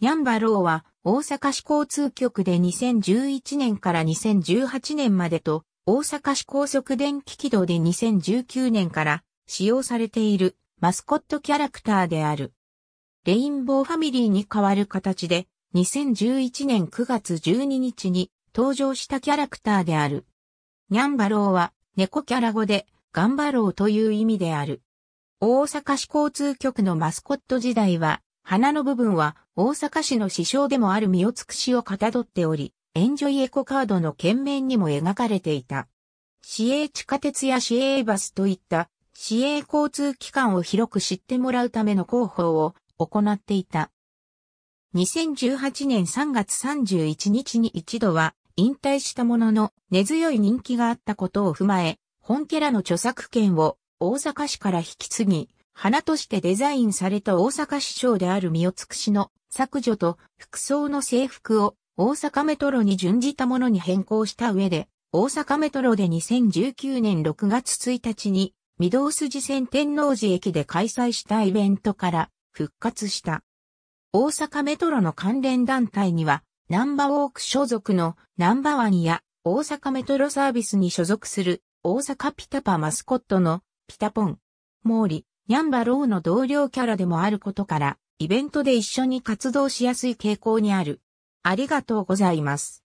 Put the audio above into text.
ヤンバローは大阪市交通局で2011年から2018年までと大阪市高速電気軌道で2019年から使用されているマスコットキャラクターである。レインボーファミリーに変わる形で2011年9月12日に登場したキャラクターである。ニャンバローは猫キャラ語で頑張ろうという意味である。大阪市交通局のマスコット時代は花の部分は大阪市の市章でもある身を尽くしをかたどっており、エンジョイエコカードの券面にも描かれていた。市営地下鉄や市営バスといった市営交通機関を広く知ってもらうための広報を行っていた。2018年3月31日に一度は引退したものの根強い人気があったことを踏まえ、本家らの著作権を大阪市から引き継ぎ、花としてデザインされた大阪市長である三尾つくしの削除と服装の制服を大阪メトロに準じたものに変更した上で、大阪メトロで2019年6月1日に、御堂筋線天王寺駅で開催したイベントから復活した。大阪メトロの関連団体には、ナンバーウォーク所属のナンバーワンや大阪メトロサービスに所属する大阪ピタパマスコットのピタポン、モーリ、ヤンバローの同僚キャラでもあることから、イベントで一緒に活動しやすい傾向にある。ありがとうございます。